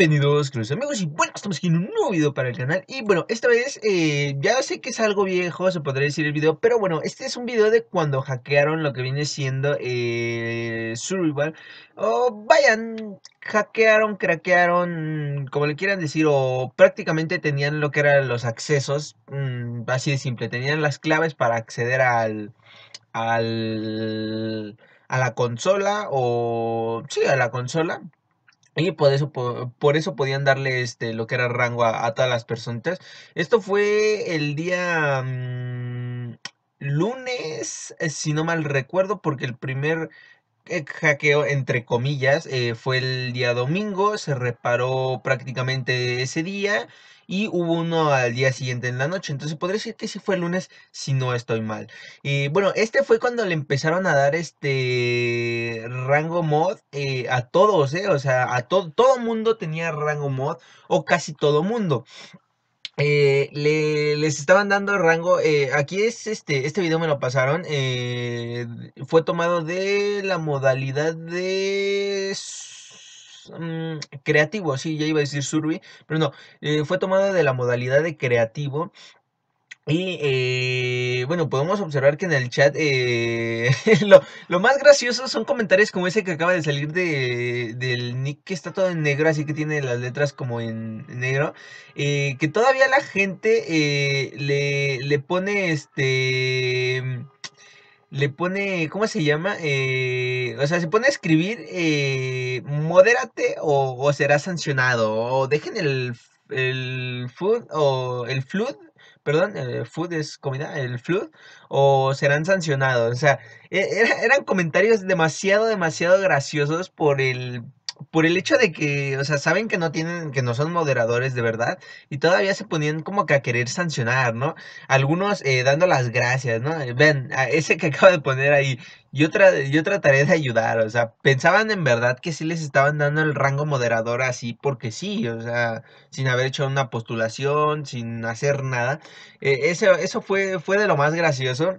Bienvenidos, queridos amigos, y bueno, estamos aquí en un nuevo video para el canal Y bueno, esta vez, eh, ya sé que es algo viejo, se podría decir el video Pero bueno, este es un video de cuando hackearon lo que viene siendo eh, Survival O vayan, hackearon, craquearon, como le quieran decir O prácticamente tenían lo que eran los accesos mm, Así de simple, tenían las claves para acceder al... al a la consola o... sí, a la consola y por eso, por, eso podían darle este, lo que era rango a, todas las personas. Esto fue el día mm, lunes, eh, si no mal recuerdo, porque el primer eh, hackeo, entre comillas, eh, fue el día domingo, se reparó prácticamente ese día y hubo uno al día siguiente en la noche. Entonces podría decir que sí fue el lunes si no estoy mal. y bueno, este fue cuando le empezaron a dar este rango mod eh, a todos, eh, o sea, a todo todo mundo tenía rango mod o casi todo mundo. Eh, les estaban dando rango. Eh, aquí es este. Este video me lo pasaron. fue tomado de la modalidad de Mm, creativo, sí, ya iba a decir survey, pero no, eh, fue tomado de la modalidad de creativo y eh, bueno, podemos observar que en el chat eh, lo, más gracioso son comentarios como ese que acaba de salir de, del nick que está todo en negro, así que tiene las letras como en, negro, que todavía la gente le, le pone este le pone, ¿cómo se llama? Eh, o sea, se pone a escribir, eh, modérate o, será sancionado, o dejen el, el food o el flood, perdón, el eh, food es comida, el flood, o serán sancionados. O sea, e, eran comentarios demasiado, demasiado graciosos por el por el hecho de que, o sea, saben que no tienen, que no son moderadores de verdad, y todavía se ponían como que a querer sancionar, ¿no? Algunos eh, dando las gracias, ¿no? Ven, a ese que acabo de poner ahí, yo, otra yo trataré de ayudar, o sea, pensaban en verdad que sí les estaban dando el rango moderador así porque sí, o sea, sin haber hecho una postulación, sin hacer nada. Eh, eso, eso fue, fue de lo más gracioso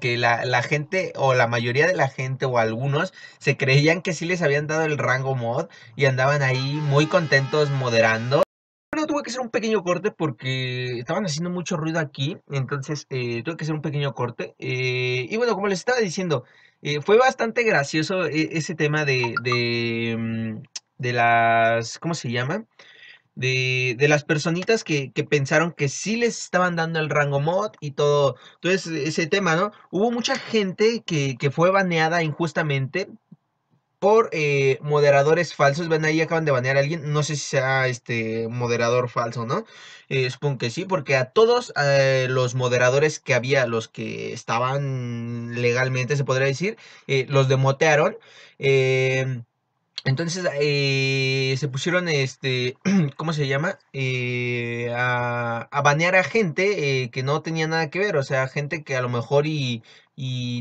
que, la, gente o la mayoría de la gente o algunos se creían que sí les habían dado el rango mod y andaban ahí muy contentos moderando. Pero tuve que hacer un pequeño corte porque estaban haciendo mucho ruido aquí, entonces eh, tuve que hacer un pequeño corte. Eh, y bueno, como les estaba diciendo, eh, fue bastante gracioso ese tema de, de, mm, de las, ¿cómo se llama? de, de, las personitas que, pensaron que sí les estaban dando el rango mod y todo, Entonces, ese, tema, ¿no? Hubo mucha gente que, fue baneada injustamente por eh, moderadores falsos. Ven ahí, acaban de banear a alguien. No sé si sea este moderador falso, ¿no? Eh, supongo que sí, porque a todos eh, los moderadores que había, los que estaban legalmente, se podría decir, eh, los demotearon. Eh, entonces eh, se pusieron, este, ¿cómo se llama? Eh, a, banear a gente eh, que no tenía nada que ver, o sea, gente que a lo mejor y,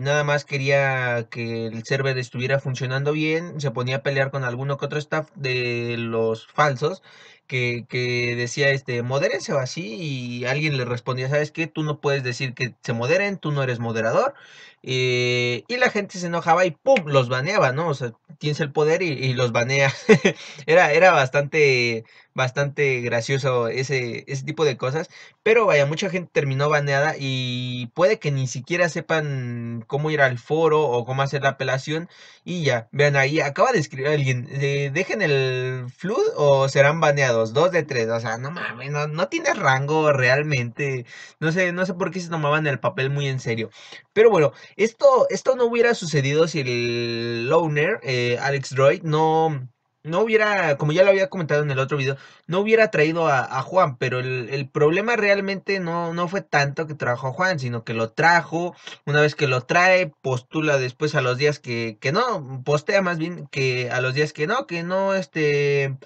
nada más quería que el server estuviera funcionando bien, se ponía a pelear con alguno que otro staff de los falsos que, que decía, este, modérense o así, y alguien le respondía, ¿sabes qué? Tú no puedes decir que se moderen, tú no eres moderador, y la gente se enojaba y ¡pum! los baneaba, ¿no? O sea, Tienes el poder y, los banea. era, era bastante bastante gracioso ese, ese tipo de cosas. Pero vaya, mucha gente terminó baneada y puede que ni siquiera sepan cómo ir al foro o cómo hacer la apelación. Y ya, vean ahí, acaba de escribir alguien, eh, dejen el flood o serán baneados, dos de tres. O sea, no mames, no, no tiene rango realmente. No sé, no sé por qué se tomaban el papel muy en serio. Pero bueno, esto, esto no hubiera sucedido si el Loner, eh, Alex Droid, no no hubiera, como ya lo había comentado en el otro video, no hubiera traído a, Juan, pero el, el, problema realmente no, no fue tanto que trajo a Juan, sino que lo trajo, una vez que lo trae, postula después a los días que, que no, postea más bien que a los días que no, que no, este,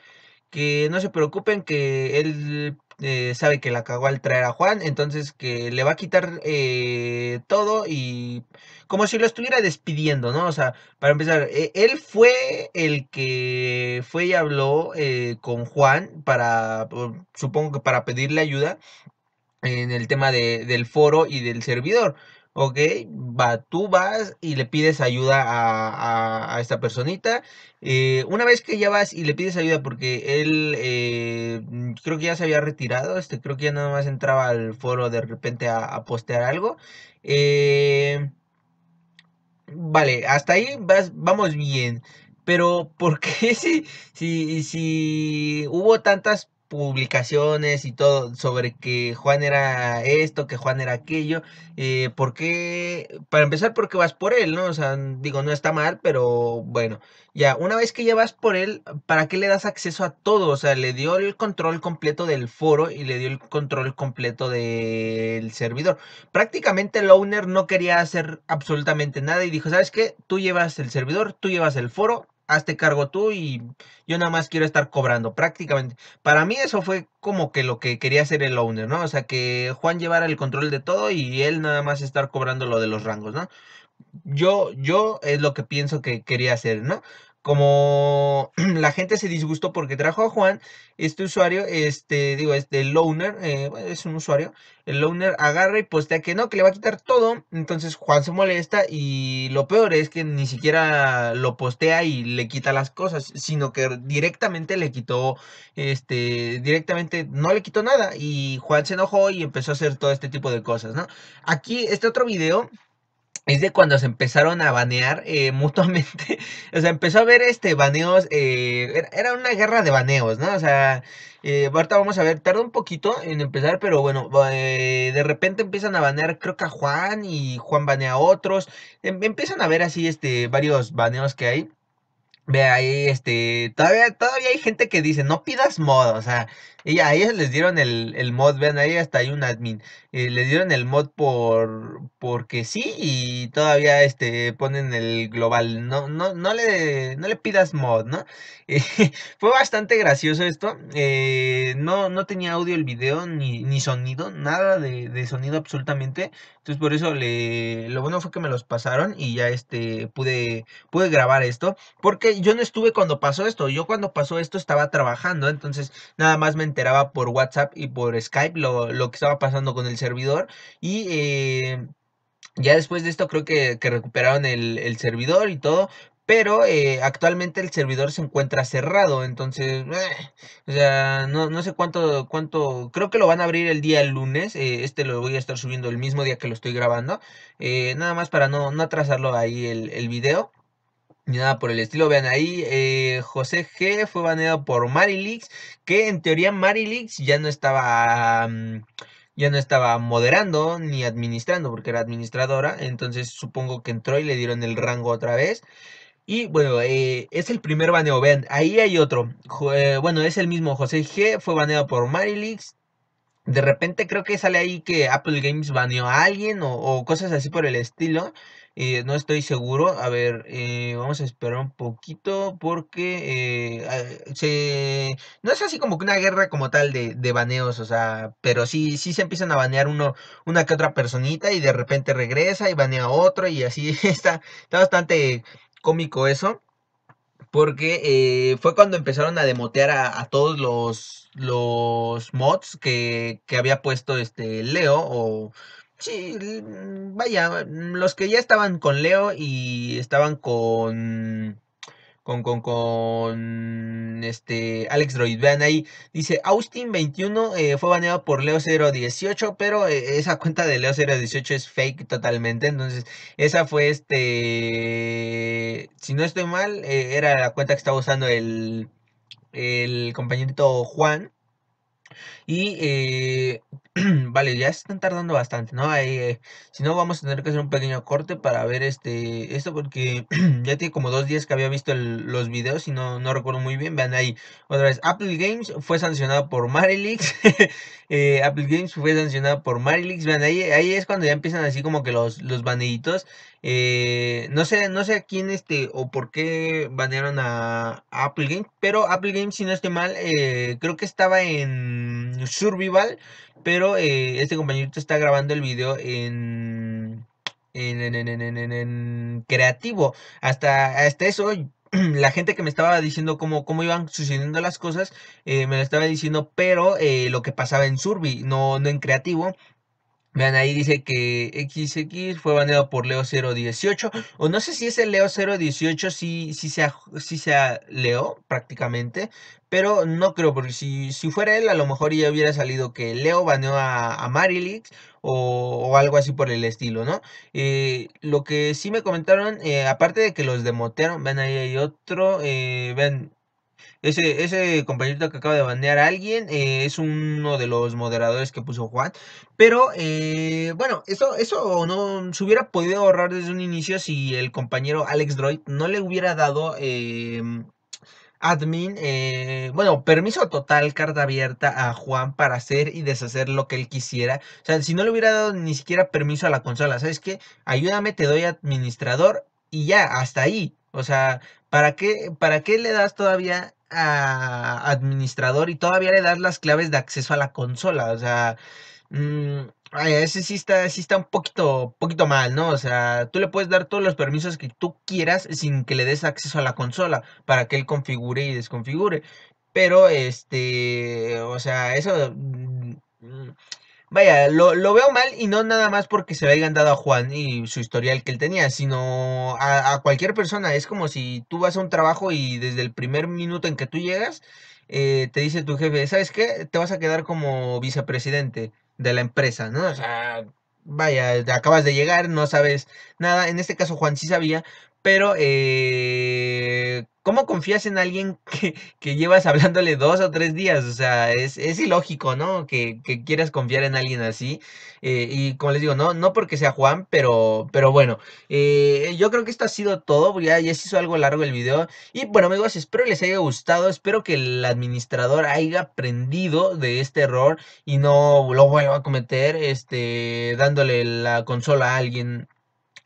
que no se preocupen, que él eh, sabe que la cagó al traer a Juan, entonces que le va a quitar eh, todo y como si lo estuviera despidiendo, ¿no? O sea, para empezar, e-, él fue el que fue y habló eh, con Juan para, supongo que para pedirle ayuda en el tema del foro y del servidor. Ok, va, tú vas y le pides ayuda a, esta personita. una vez que ya vas y le pides ayuda porque él eh, creo que ya se había retirado, este, creo que ya nada más entraba al foro de repente a, postear algo. Eh, vale, hasta ahí vamos bien. Pero, ¿por qué si, si, si hubo tantas publicaciones y todo sobre que Juan era esto, que Juan era aquello, eh, ¿por qué? Para empezar, porque vas por él, ¿no? O sea, digo, no está mal, pero bueno, ya, una vez que ya vas por él, ¿para qué le das acceso a todo? O sea, le dio el control completo del foro y le dio el control completo del servidor. Prácticamente el owner no quería hacer absolutamente nada y dijo, ¿sabes qué? Tú llevas el servidor, tú llevas el foro, hazte cargo tú y yo nada más quiero estar cobrando prácticamente. Para mí eso fue como que lo que quería hacer el owner, ¿no? O sea, que Juan llevara el control de todo y él nada más estar cobrando lo de los rangos, ¿no? Yo, yo es lo que pienso que quería hacer, ¿no? como la gente se disgustó porque trajo a Juan, este usuario, este, digo, este Loner, eh, es un usuario, el Loner agarra y postea que no, que le va a quitar todo, entonces Juan se molesta y lo peor es que ni siquiera lo postea y le quita las cosas, sino que directamente le quitó, este, directamente no le quitó nada y Juan se enojó y empezó a hacer todo este tipo de cosas, ¿no? Aquí este otro video es de cuando se empezaron a banear eh, mutuamente. o sea, empezó a haber este baneos. Eh, era una guerra de baneos, ¿no? O sea, eh, ahorita vamos a ver, tarda un poquito en empezar, pero bueno, de repente empiezan a banear, creo que a Juan, y Juan banea a otros. Em, empiezan a ver así este varios baneos que hay. Ve ahí, este, todavía, todavía hay gente que dice, no pidas moda, o sea, y a ellos les dieron el, mod, vean, ahí hasta hay un admin. Eh, les dieron el mod por porque sí y todavía este ponen el global. No, no, no le, le pidas mod, ¿no? Eh, fue bastante gracioso esto. Eh, no, no tenía audio el video, ni, ni sonido, nada de, sonido absolutamente. Entonces por eso le, lo bueno fue que me los pasaron y ya este pude, pude grabar esto. Porque yo no estuve cuando pasó esto. Yo cuando pasó esto estaba trabajando. Entonces nada más me por WhatsApp y por Skype lo, que estaba pasando con el servidor y... Eh, ya después de esto creo que, recuperaron el, servidor y todo, pero eh, actualmente el servidor se encuentra cerrado, entonces, eh, o sea, no, sé cuánto, cuánto, creo que lo van a abrir el día lunes, este lo voy a estar subiendo el mismo día que lo estoy grabando, nada más para no, no atrasarlo ahí el, el video. Ni nada por el estilo, vean ahí, eh, José G fue baneado por Marilix, que en teoría Marilix ya no estaba... Mm, ya no estaba moderando ni administrando porque era administradora, entonces supongo que entró y le dieron el rango otra vez. Y bueno, eh, es el primer baneo, vean, ahí hay otro. Eh, bueno, es el mismo José G, fue baneado por Marilix. De repente creo que sale ahí que Apple Games baneó a alguien o cosas así por el estilo. Eh, no estoy seguro. A ver, eh, vamos a esperar un poquito porque eh, no es así como que una guerra como tal de, baneos, o sea, pero sí, sí se empiezan a banear uno, una que otra personita y de repente regresa y banea a otro y así está, está bastante cómico eso. Porque fue cuando empezaron a demotear a, todos los, los mods que, que había puesto este Leo o Sí, mm, vaya, mm, los que ya estaban con Leo y estaban con con, con, con este Alex Droid. Vean ahí, dice Austin21 eh, fue baneado por Leo018, pero eh, esa cuenta de Leo018 es fake totalmente. Entonces, esa fue este. Si no estoy mal, eh, era la cuenta que estaba usando el, el compañerito Juan. Y vale, ya se están tardando bastante, ¿no? Eh, si no, vamos a tener que hacer un pequeño corte para ver este esto porque ya tiene como dos días que había visto los videos y no, no recuerdo muy bien. Vean ahí, otra vez, Apple Games fue sancionado por Marilix. Eh, Apple Games fue sancionado por Marilix. Vean, ahí, ahí es cuando ya empiezan así como que los, los baneitos. Eh, no sé, no sé a quién este o por qué banearon a, a Apple Games, pero Apple Games, si no estoy mal, creo que estaba en Survival pero eh, este compañero está grabando el video en en, creativo. Hasta, hasta eso, la gente que me estaba diciendo cómo, iban sucediendo las cosas, eh, me lo estaba diciendo, pero eh, lo que pasaba en Surbi, no, no en creativo. Vean, ahí dice que XX fue baneado por Leo 018. O no sé si ese Leo 018 sí, sea, Leo prácticamente. Pero no creo, porque si, si fuera él, a lo mejor ya hubiera salido que Leo baneó a, Marilix o, algo así por el estilo, ¿no? Eh, lo que sí me comentaron, eh, aparte de que los demotearon, ven ahí hay otro, eh, vean... Ese, ese que acaba de bandear a alguien eh, es uno de los moderadores que puso Juan. Pero eh, bueno, eso, eso no se hubiera podido ahorrar desde un inicio si el compañero Alex Droid no le hubiera dado eh, admin, bueno, permiso total, carta abierta a Juan para hacer y deshacer lo que él quisiera. O sea, si no le hubiera dado ni siquiera permiso a la consola, ¿sabes qué? Ayúdame, te doy administrador y ya, hasta ahí. O sea, ¿Para qué, para qué le das todavía a administrador y todavía le das las claves de acceso a la consola? O sea, mm, ese sí está, sí está un poquito, poquito mal, ¿no? O sea, tú le puedes dar todos los permisos que tú quieras sin que le des acceso a la consola para que él configure y desconfigure. Pero, este, o sea, eso... Mm, mm, Vaya, lo, lo, veo mal y no nada más porque se le hayan dado a Juan y su historial que él tenía, sino a, cualquier persona. Es como si tú vas a un trabajo y desde el primer minuto en que tú llegas, eh, te dice tu jefe, ¿sabes qué? Te vas a quedar como vicepresidente de la empresa, ¿no? O sea, vaya, acabas de llegar, no sabes nada. En este caso Juan sí sabía, pero, eh, ¿cómo confías en alguien que, llevas hablándole dos o tres días? O sea, es, ilógico, ¿no? Que, quieras confiar en alguien así. Eh, y como les digo, no, no porque sea Juan, pero, pero bueno, eh, yo creo que esto ha sido todo. Ya, ya se hizo algo largo el video. Y bueno, amigos, espero les haya gustado. Espero que el administrador haya aprendido de este error y no lo vuelva a cometer, este, dándole la consola a alguien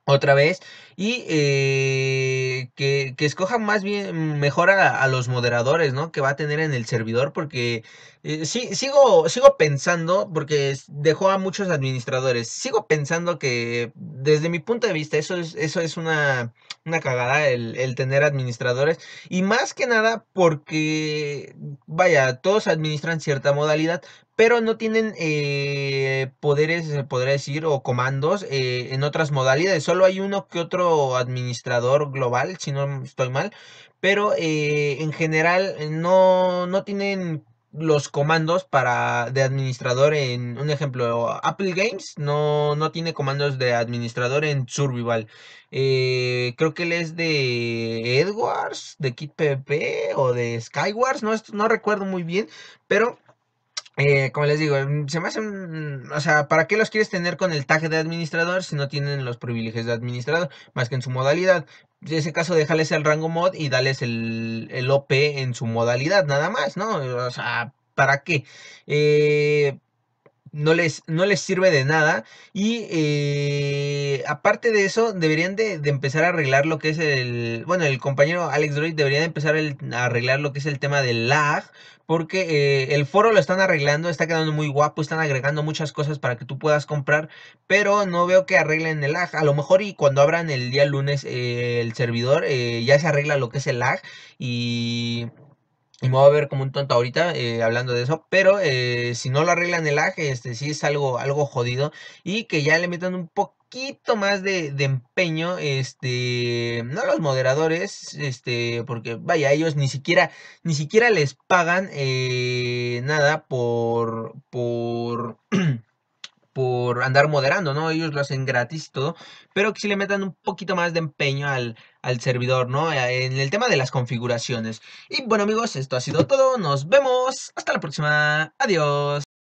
otra vez y eh, que, escoja más bien mejor a, a, los moderadores, ¿no? Que va a tener en el servidor porque eh, sí, sigo, sigo pensando, porque dejó a muchos administradores, sigo pensando que desde mi punto de vista eso es, eso es una, cagada, el, el tener administradores, y más que nada porque, vaya, todos administran cierta modalidad, pero no tienen eh, poderes, se podría decir, o comandos eh, en otras modalidades. Solo hay uno que otro administrador global, si no estoy mal, pero en general no, no tienen los comandos para de administrador en un ejemplo Apple Games no, no tiene comandos de administrador en Survival eh, creo que él es de Edwards de Kit PvP o de Skywars no, no recuerdo muy bien pero eh, como les digo, mm, se me hace O sea, ¿para qué los quieres tener con el tag de administrador si no tienen los privilegios de administrador? Más que en su modalidad. En ese caso, déjales el rango mod y dales el, el OP en su modalidad, nada más, ¿no? O sea, ¿para qué? Eh no les, no les sirve de nada. Y eh, aparte de eso, deberían de, empezar a arreglar lo que es el... Bueno, el compañero Alex Droid debería de empezar a arreglar lo que es el tema del lag. Porque eh, el foro lo están arreglando, está quedando muy guapo, están agregando muchas cosas para que tú puedas comprar, pero no veo que arreglen el lag. A lo mejor y cuando abran el día lunes eh, el servidor ya se arregla lo que es el lag y y me voy a ver como un tonto ahorita eh, hablando de eso, pero eh, si no lo arreglan el aje, este sí es algo, algo jodido y que ya le metan un poquito más de, empeño, este, no los moderadores, este, porque vaya, ellos ni siquiera, ni siquiera les pagan eh, nada por, por por andar moderando, ¿no? Ellos lo hacen gratis y todo, pero que si le metan un poquito más de empeño al, al servidor, ¿no? En el tema de las configuraciones. Y bueno amigos, esto ha sido todo, nos vemos, hasta la próxima, adiós.